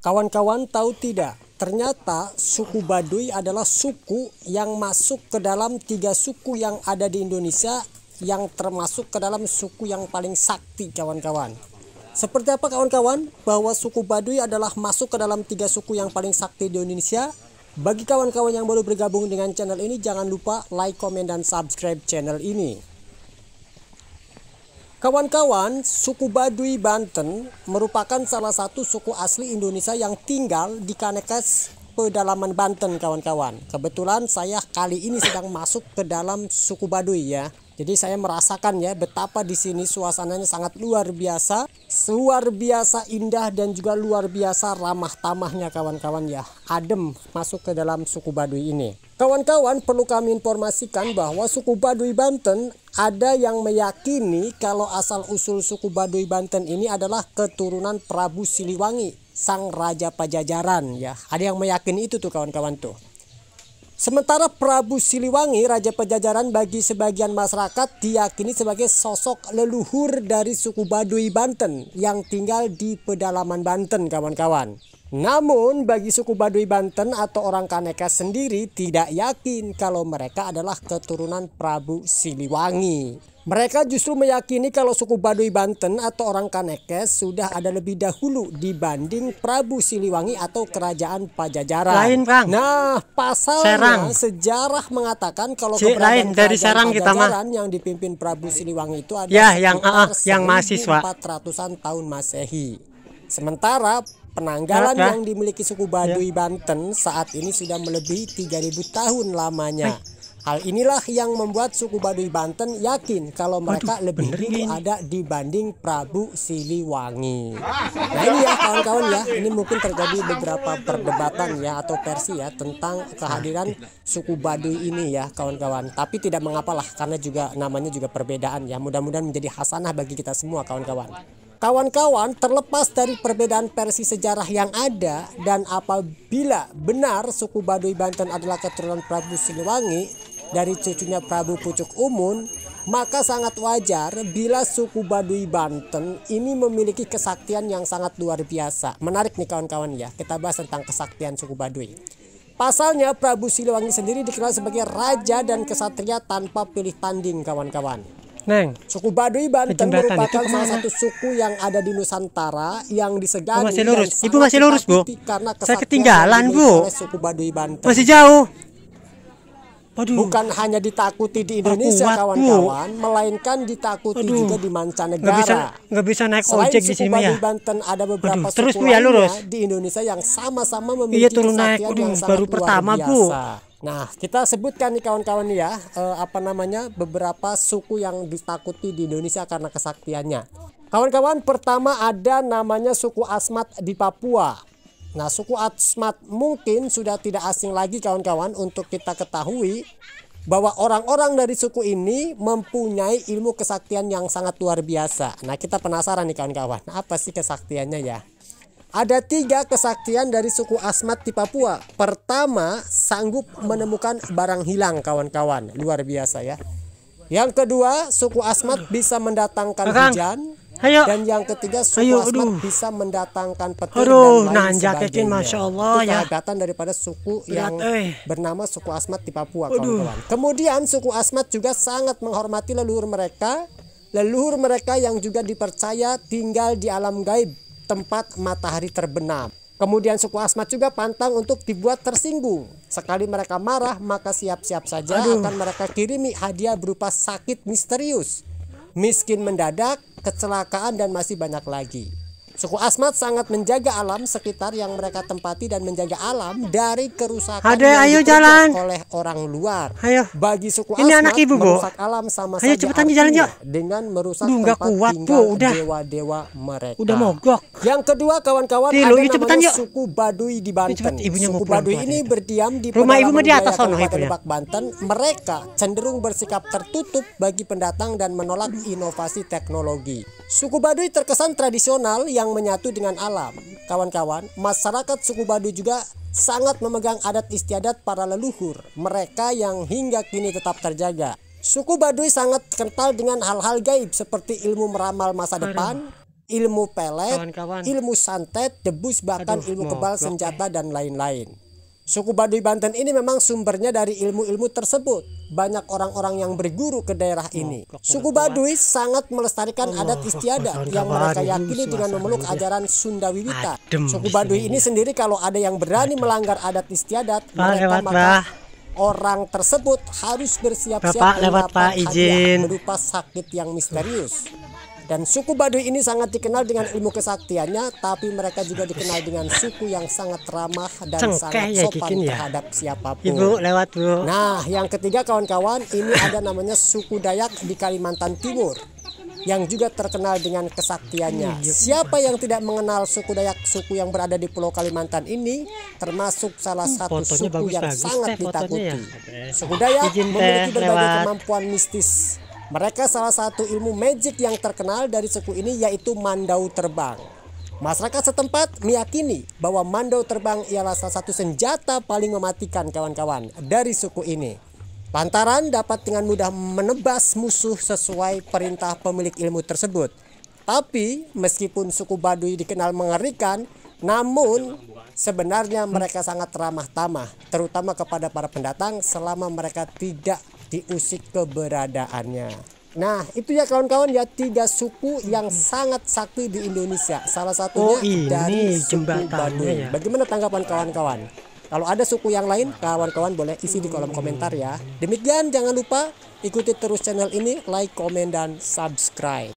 Kawan-kawan tahu tidak? Ternyata suku Baduy adalah suku yang masuk ke dalam tiga suku yang ada di Indonesia yang termasuk ke dalam suku yang paling sakti kawan-kawan. Seperti apa kawan-kawan? Bahwa suku Baduy adalah masuk ke dalam tiga suku yang paling sakti di Indonesia. Bagi kawan-kawan yang baru bergabung dengan channel ini jangan lupa like, komen, dan subscribe channel ini. Kawan-kawan, suku Baduy Banten merupakan salah satu suku asli Indonesia yang tinggal di Kanekes pedalaman Banten kawan-kawan. Kebetulan saya kali ini sedang masuk ke dalam suku Baduy ya. Jadi saya merasakan ya betapa di sini suasananya sangat luar biasa, luar biasa indah dan juga luar biasa ramah tamahnya kawan-kawan ya. Adem masuk ke dalam suku Baduy ini. Kawan-kawan perlu kami informasikan bahwa suku Baduy Banten ada yang meyakini kalau asal-usul suku Baduy Banten ini adalah keturunan Prabu Siliwangi, sang raja Pajajaran ya. Ada yang meyakini itu tuh kawan-kawan tuh. Sementara Prabu Siliwangi, raja Pajajaran bagi sebagian masyarakat diyakini sebagai sosok leluhur dari suku Baduy Banten yang tinggal di pedalaman Banten kawan-kawan. Namun bagi suku Baduy Banten atau orang Kaneka sendiri tidak yakin kalau mereka adalah keturunan Prabu Siliwangi. Mereka justru meyakini kalau suku Baduy Banten atau orang Kanekes sudah ada lebih dahulu dibanding Prabu Siliwangi atau Kerajaan Pajajaran. Lain, Kang. Nah, pasal sejarah mengatakan kalau si, lain dari Serang Pajajaran kita mah yang dipimpin Prabu Siliwangi itu ada ya, yang uh, yang mahasiswa 400-an tahun Masehi. Sementara Penanggalan yang dimiliki suku Baduy ya. Banten saat ini sudah melebihi 3000 tahun lamanya. Eh. Hal inilah yang membuat suku Baduy Banten yakin kalau mereka Aduh, lebih dulu ada dibanding Prabu Siliwangi. Nah ini ya kawan-kawan ya, ini mungkin terjadi beberapa perdebatan ya atau versi ya tentang kehadiran nah, suku Baduy ini ya kawan-kawan. Tapi tidak mengapalah karena juga namanya juga perbedaan ya. Mudah-mudahan menjadi hasanah bagi kita semua kawan-kawan. Kawan-kawan, terlepas dari perbedaan versi sejarah yang ada dan apabila benar suku Baduy Banten adalah keturunan Prabu Siliwangi dari cucunya Prabu Pucuk Umun, maka sangat wajar bila suku Baduy Banten ini memiliki kesaktian yang sangat luar biasa. Menarik nih kawan-kawan ya, kita bahas tentang kesaktian suku Baduy. Pasalnya Prabu Siliwangi sendiri dikenal sebagai raja dan kesatria tanpa pilih tanding kawan-kawan. Neng. Suku Baduy Banten merupakan salah satu suku yang ada di Nusantara yang disegani. masih lurus. Ibu masih lurus, Bu. Karena Saya ketinggalan, Bu. Suku Baduy Banten. Masih jauh. Aduh. Bukan hanya ditakuti di Indonesia kawan-kawan, melainkan ditakuti Aduh. juga di mancanegara. Gak bisa, gak bisa naik Selain ojek di sini ya. Banten ada beberapa Aduh, terus suku bu, ya, lurus. di Indonesia yang sama-sama iya, memiliki iya, turun naik. Aduh, yang baru pertama, biasa. Bu. Nah, kita sebutkan nih kawan-kawan ya, eh, apa namanya beberapa suku yang ditakuti di Indonesia karena kesaktiannya. Kawan-kawan, pertama ada namanya suku Asmat di Papua. Nah, suku Asmat mungkin sudah tidak asing lagi kawan-kawan untuk kita ketahui bahwa orang-orang dari suku ini mempunyai ilmu kesaktian yang sangat luar biasa. Nah, kita penasaran nih kawan-kawan, apa sih kesaktiannya ya? Ada tiga kesaktian dari suku Asmat di Papua. Pertama, sanggup menemukan barang hilang kawan-kawan. Luar biasa ya. Yang kedua, suku Asmat bisa mendatangkan Kakang. hujan. Ayo. Dan yang ketiga, suku Ayo, Asmat aduh. bisa mendatangkan petir aduh, dan lain sebagainya. Masya Allah, Itu kehebatan ya. daripada suku Berat, yang eh. bernama suku Asmat di Papua, kawan-kawan. Kemudian suku Asmat juga sangat menghormati leluhur mereka. Leluhur mereka yang juga dipercaya tinggal di alam gaib tempat matahari terbenam. Kemudian suku Asmat juga pantang untuk dibuat tersinggung. Sekali mereka marah, maka siap-siap saja Aduh. akan mereka kirimi hadiah berupa sakit misterius, miskin mendadak, kecelakaan dan masih banyak lagi. Suku Asmat sangat menjaga alam sekitar yang mereka tempati dan menjaga alam dari kerusakan Hade, yang ayo jalan. oleh orang luar. Ayo. Bagi suku Ini Asmat, anak ibu, merusak bo. alam sama ayo, saja cepetan jalan, yuk. dengan merusak Duh, tempat kuat, tinggal bo, udah. dewa-dewa mereka. Udah mogok. Yang kedua kawan-kawan ada yuk, cepetan, yuk. suku Baduy di Banten. cepet, ibunya suku Baduy ini itu. berdiam di rumah ibu di atas sono Banten. Mereka cenderung bersikap tertutup bagi pendatang dan menolak inovasi teknologi. Suku Baduy terkesan tradisional yang yang menyatu dengan alam. Kawan-kawan, masyarakat suku Baduy juga sangat memegang adat istiadat para leluhur mereka yang hingga kini tetap terjaga. Suku Baduy sangat kental dengan hal-hal gaib seperti ilmu meramal masa depan, ilmu pelet, Kawan -kawan. ilmu santet, debus bahkan Aduh, ilmu kebal senjata dan lain-lain. Suku Baduy Banten ini memang sumbernya dari ilmu-ilmu tersebut. Banyak orang-orang yang berguru ke daerah oh, ini. Suku Baduy sangat melestarikan oh, adat istiadat yang mereka yakini dengan memeluk ajaran Sunda Wiwita. Suku Baduy ini sendiri kalau ada yang berani melanggar adat istiadat, mereka maka orang tersebut harus bersiap-siap lewat Pak izin berupa sakit yang misterius. Dan suku Baduy ini sangat dikenal dengan ilmu kesaktiannya, tapi mereka juga dikenal dengan suku yang sangat ramah dan Cengkeh sangat ya, sopan ya. terhadap siapapun. Ibu lewat bu. Nah, yang ketiga kawan-kawan, ini ada namanya suku Dayak di Kalimantan Timur yang juga terkenal dengan kesaktiannya. Iya, iya. Siapa yang tidak mengenal suku Dayak, suku yang berada di Pulau Kalimantan ini, termasuk salah hmm, satu Fotonya suku bagus, yang bagus, sangat eh, ya? ditakuti. Ya. Suku Dayak memiliki eh, berbagai kemampuan mistis mereka salah satu ilmu magic yang terkenal dari suku ini yaitu mandau terbang. Masyarakat setempat meyakini bahwa mandau terbang ialah salah satu senjata paling mematikan kawan-kawan dari suku ini. Lantaran dapat dengan mudah menebas musuh sesuai perintah pemilik ilmu tersebut. Tapi meskipun suku Baduy dikenal mengerikan, namun sebenarnya mereka sangat ramah tamah, terutama kepada para pendatang selama mereka tidak diusik keberadaannya. Nah, itu ya kawan-kawan ya tiga suku yang hmm. sangat sakti di Indonesia. Salah satunya oh, ini dari suku Baduy. Ya. Bagaimana tanggapan kawan-kawan? Kalau ada suku yang lain, kawan-kawan boleh isi di kolom komentar ya. Demikian jangan lupa ikuti terus channel ini, like, komen dan subscribe.